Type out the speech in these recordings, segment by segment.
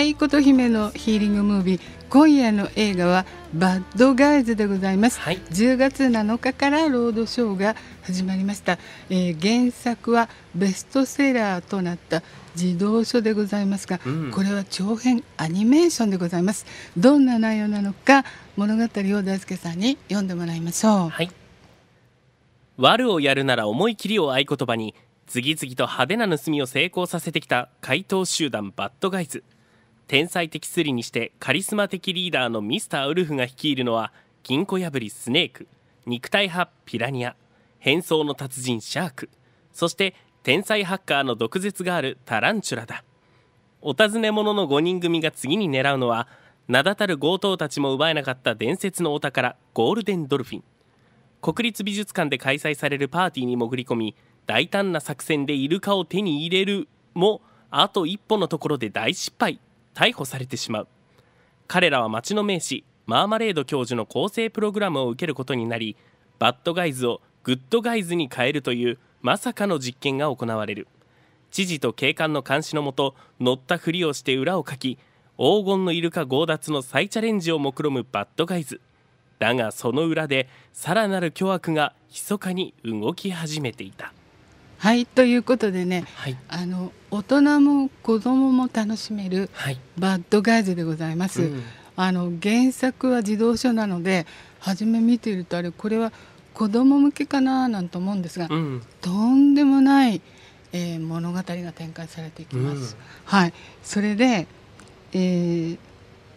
い琴姫のヒーリングムービー今夜の映画はバッドガイズでございます、はい、10月7日からロードショーが始まりました、えー、原作はベストセラーとなった児童書でございますが、うん、これは長編アニメーションでございますどんな内容なのか物語を大輔さんに読んでもらいましょう、はい、悪をやるなら思い切りを合言葉に次々と派手な盗みを成功させてきた怪盗集団バッドガイズ天才的スリにしてカリスマ的リーダーのミスターウルフが率いるのは金庫破りスネーク肉体派ピラニア変装の達人シャークそして天才ハッカーの毒舌があるタランチュラだお尋ね者の5人組が次に狙うのは名だたる強盗たちも奪えなかった伝説のお宝ゴールデンドルフィン国立美術館で開催されるパーティーに潜り込み大胆な作戦でイルカを手に入れるもあと一歩のところで大失敗逮捕されてしまう彼らは町の名士マーマレード教授の構成プログラムを受けることになりバッドガイズをグッドガイズに変えるというまさかの実験が行われる知事と警官の監視のもと乗ったふりをして裏をかき黄金のイルカ強奪の再チャレンジを目論むバッドガイズだがその裏でさらなる巨悪が密かに動き始めていたはいということでね、はい、あの大人も子供も楽しめる、はい、バッドガイズでございます、うん、あの原作は児童書なので初め見ているとあれこれは子供向けかななんて思うんですが、うん、とんでもない、えー、物語が展開されていきます。うん、はいそれで、えー、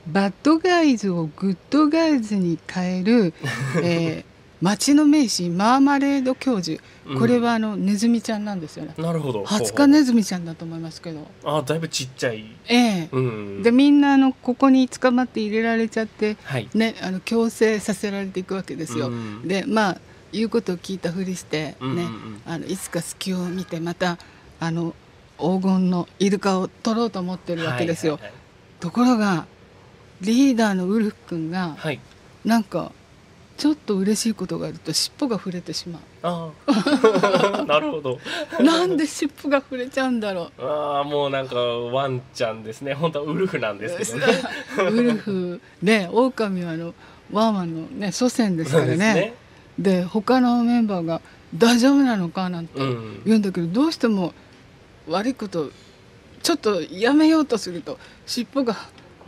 バッドガイズをグッドガイズに変える、えー町の名士マーマレード教授これはあの、うん、ネズミちゃんなんですよねなるほどハツカネズミちゃんだと思いますけどあだいぶちっちゃいええ、うん、でみんなあのここに捕まって入れられちゃって、はい、ね、あの強制させられていくわけですよ、うん、でまあ言うことを聞いたふりしてね、うんうんうん、あのいつか隙を見てまたあの黄金のイルカを取ろうと思ってるわけですよ、はいはいはい、ところがリーダーのウルフ君が、はい、なんかちょっと嬉しいことがあると尻尾が触れてしまうああ なるほどなんで尻尾が触れちゃうんだろうああもうなんかワンちゃんですね本当はウルフなんですけどね ウルフね狼はあのワーマンのね祖先ですからねねで他のメンバーが「大丈夫なのか?」なんて言うんだけど、うん、どうしても悪いことちょっとやめようとすると尻尾が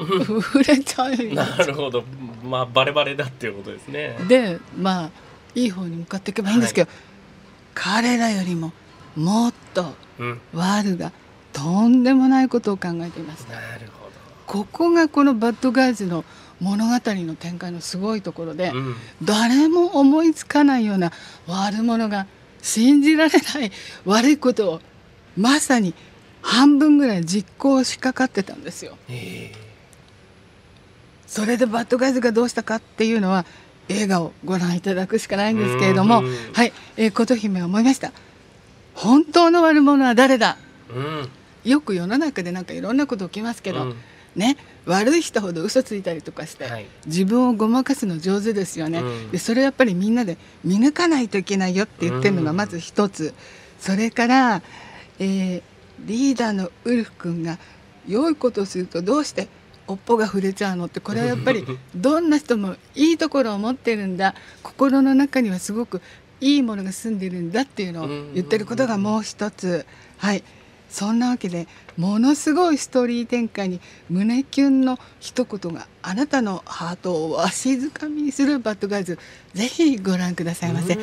触 れちゃうなるほどまあバレバレだっていうことですねでまあいい方に向かっていけばいいんですけど、はい、彼らよりももっとワールがとんでもないことを考えていました、なるほどここがこのバッドガイズの物語の展開のすごいところで、うん、誰も思いつかないような悪者が信じられない悪いことをまさに半分ぐらい実行しかかってたんですよ。えーそれでバッドガイズがどうしたかっていうのは映画をご覧いただくしかないんですけれども、はい、えー、琴姫思いました。本当の悪者は誰だ、うん、よく世の中でなんかいろんなこと起きますけど、うん、ね悪い人ほど嘘ついたりとかして、はい、自分をごまかすの上手ですよね、うん、でそれやっぱりみんなで見抜かないといけないよって言ってるのがまず一つ、それから、えー、リーダーのウルフ君が良いことをするとどうして「っぽが触れちゃうのってこれはやっぱりどんな人もいいところを持ってるんだ心の中にはすごくいいものが住んでるんだっていうのを言ってることがもう一つはいそんなわけでものすごいストーリー展開に胸キュンの一言があなたのハートをわしづかみにするバッドガイズぜひご覧くださいませ。